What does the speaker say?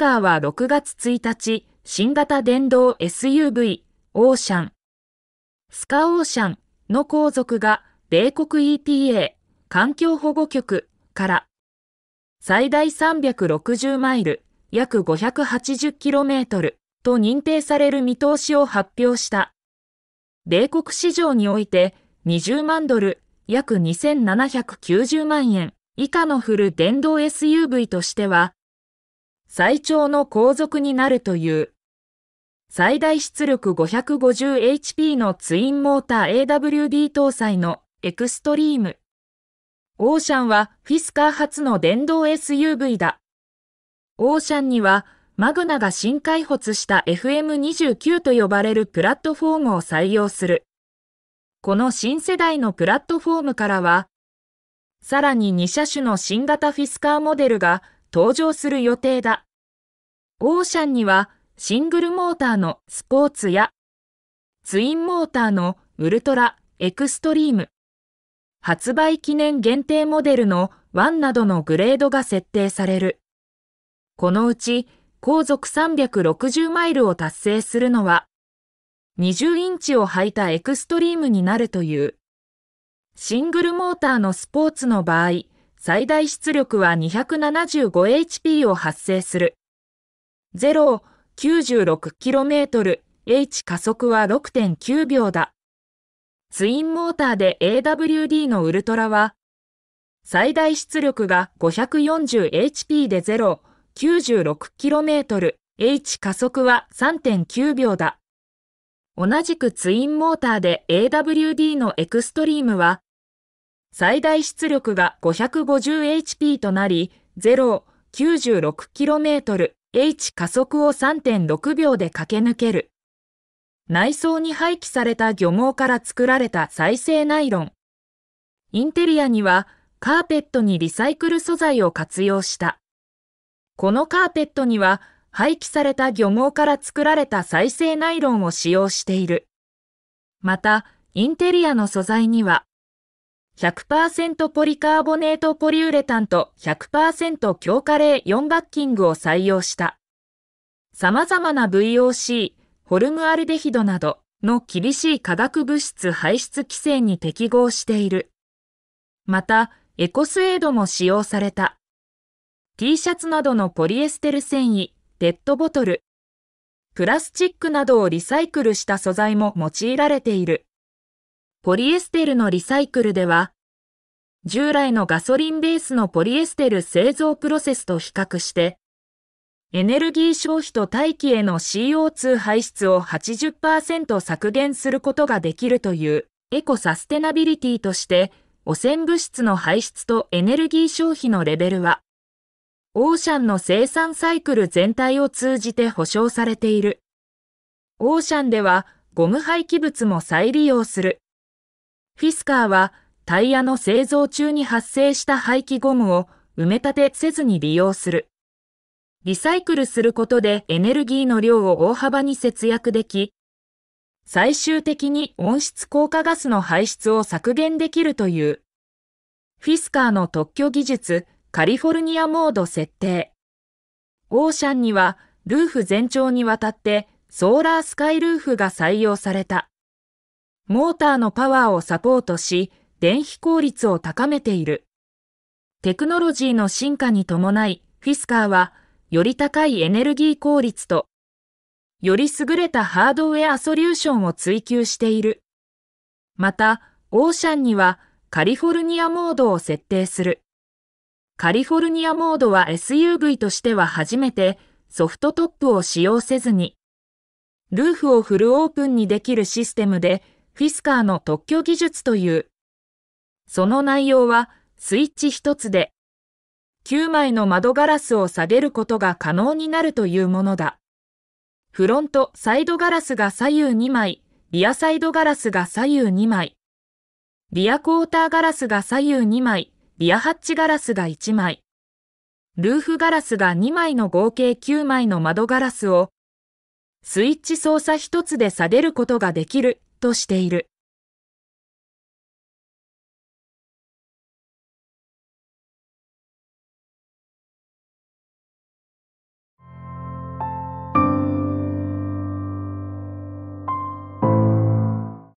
カーは6月1日、新型電動 SUV、オーシャン、スカオーシャンの後続が、米国 EPA、環境保護局から、最大360マイル、約 580km と認定される見通しを発表した。米国市場において、20万ドル、約2790万円以下のフル電動 SUV としては、最長の航続になるという。最大出力 550HP のツインモーター AWD 搭載のエクストリーム。オーシャンはフィスカー初の電動 SUV だ。オーシャンにはマグナが新開発した FM29 と呼ばれるプラットフォームを採用する。この新世代のプラットフォームからは、さらに2車種の新型フィスカーモデルが登場する予定だ。オーシャンにはシングルモーターのスポーツやツインモーターのウルトラ、エクストリーム、発売記念限定モデルのワンなどのグレードが設定される。このうち航続360マイルを達成するのは20インチを履いたエクストリームになるという。シングルモーターのスポーツの場合、最大出力は 275HP を発生する。0、96km、H 加速は6.9秒だ。ツインモーターで AWD のウルトラは、最大出力が 540HP で0、96km、H 加速は3.9秒だ。同じくツインモーターで AWD のエクストリームは、最大出力が 550HP となり、0、96km、H 加速を3.6秒で駆け抜ける。内装に廃棄された漁網から作られた再生ナイロン。インテリアにはカーペットにリサイクル素材を活用した。このカーペットには廃棄された漁網から作られた再生ナイロンを使用している。また、インテリアの素材には100%ポリカーボネートポリウレタンと100%強化冷4バッキングを採用した。様々な VOC、ホルムアルデヒドなどの厳しい化学物質排出規制に適合している。また、エコスエードも使用された。T シャツなどのポリエステル繊維、ペットボトル、プラスチックなどをリサイクルした素材も用いられている。ポリエステルのリサイクルでは、従来のガソリンベースのポリエステル製造プロセスと比較して、エネルギー消費と大気への CO2 排出を80%削減することができるというエコサステナビリティとして、汚染物質の排出とエネルギー消費のレベルは、オーシャンの生産サイクル全体を通じて保障されている。オーシャンではゴム廃棄物も再利用する。フィスカーはタイヤの製造中に発生した排気ゴムを埋め立てせずに利用する。リサイクルすることでエネルギーの量を大幅に節約でき、最終的に温室効果ガスの排出を削減できるという。フィスカーの特許技術、カリフォルニアモード設定。オーシャンには、ルーフ全長にわたって、ソーラースカイルーフが採用された。モーターのパワーをサポートし、電気効率を高めている。テクノロジーの進化に伴い、フィスカーは、より高いエネルギー効率と、より優れたハードウェアソリューションを追求している。また、オーシャンにはカリフォルニアモードを設定する。カリフォルニアモードは SUV としては初めてソフトトップを使用せずに、ルーフをフルオープンにできるシステムでフィスカーの特許技術という。その内容は、スイッチ一つで、9枚の窓ガラスを下げることが可能になるというものだ。フロント、サイドガラスが左右2枚、リアサイドガラスが左右2枚、リアクォーターガラスが左右2枚、リアハッチガラスが1枚、ルーフガラスが2枚の合計9枚の窓ガラスを、スイッチ操作1つで下げることができるとしている。